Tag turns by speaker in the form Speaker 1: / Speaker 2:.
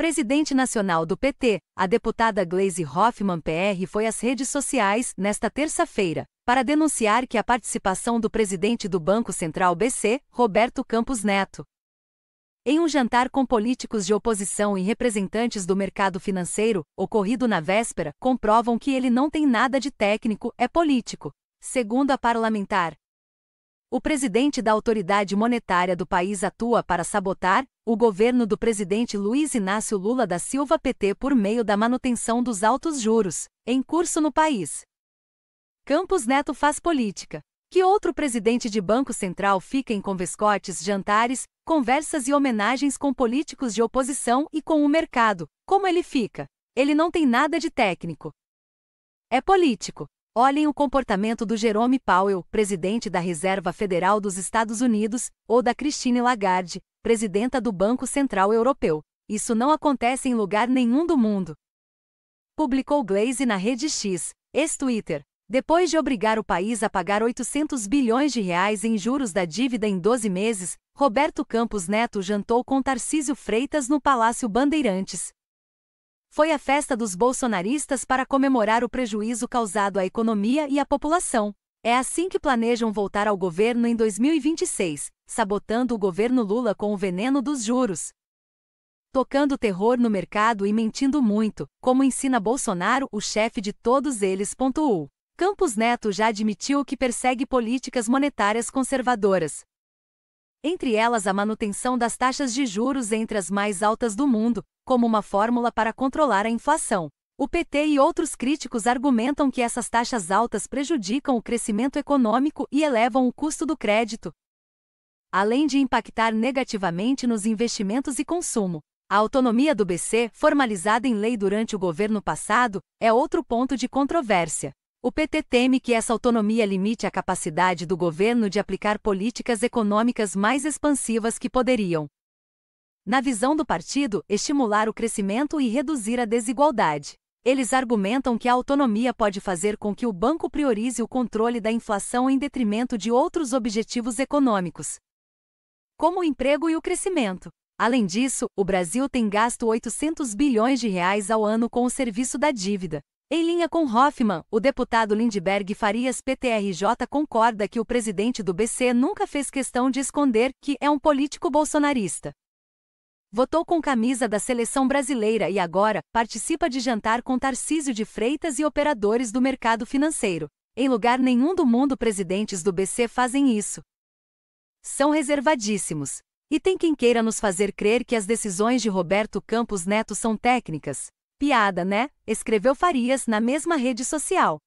Speaker 1: Presidente nacional do PT, a deputada Glaise Hoffmann PR foi às redes sociais nesta terça-feira para denunciar que a participação do presidente do Banco Central BC, Roberto Campos Neto, em um jantar com políticos de oposição e representantes do mercado financeiro, ocorrido na véspera, comprovam que ele não tem nada de técnico, é político. Segundo a parlamentar, o presidente da autoridade monetária do país atua para sabotar o governo do presidente Luiz Inácio Lula da Silva PT por meio da manutenção dos altos juros em curso no país. Campos Neto faz política. Que outro presidente de Banco Central fica em convescotes, jantares, conversas e homenagens com políticos de oposição e com o mercado? Como ele fica? Ele não tem nada de técnico. É político. Olhem o comportamento do Jerome Powell, presidente da Reserva Federal dos Estados Unidos, ou da Christine Lagarde, presidenta do Banco Central Europeu. Isso não acontece em lugar nenhum do mundo. Publicou Glaze na rede X, ex-Twitter. Depois de obrigar o país a pagar 800 bilhões de reais em juros da dívida em 12 meses, Roberto Campos Neto jantou com Tarcísio Freitas no Palácio Bandeirantes. Foi a festa dos bolsonaristas para comemorar o prejuízo causado à economia e à população. É assim que planejam voltar ao governo em 2026, sabotando o governo Lula com o veneno dos juros. Tocando terror no mercado e mentindo muito, como ensina Bolsonaro, o chefe de todos eles. U. Campos Neto já admitiu que persegue políticas monetárias conservadoras. Entre elas a manutenção das taxas de juros entre as mais altas do mundo, como uma fórmula para controlar a inflação. O PT e outros críticos argumentam que essas taxas altas prejudicam o crescimento econômico e elevam o custo do crédito, além de impactar negativamente nos investimentos e consumo. A autonomia do BC, formalizada em lei durante o governo passado, é outro ponto de controvérsia. O PT teme que essa autonomia limite a capacidade do governo de aplicar políticas econômicas mais expansivas que poderiam na visão do partido, estimular o crescimento e reduzir a desigualdade. Eles argumentam que a autonomia pode fazer com que o banco priorize o controle da inflação em detrimento de outros objetivos econômicos, como o emprego e o crescimento. Além disso, o Brasil tem gasto 800 bilhões de reais ao ano com o serviço da dívida. Em linha com Hoffman, o deputado Lindbergh Farias PTRJ concorda que o presidente do BC nunca fez questão de esconder que é um político bolsonarista. Votou com camisa da seleção brasileira e agora participa de jantar com Tarcísio de Freitas e operadores do mercado financeiro. Em lugar nenhum do mundo presidentes do BC fazem isso. São reservadíssimos. E tem quem queira nos fazer crer que as decisões de Roberto Campos Neto são técnicas. Piada, né? Escreveu Farias na mesma rede social.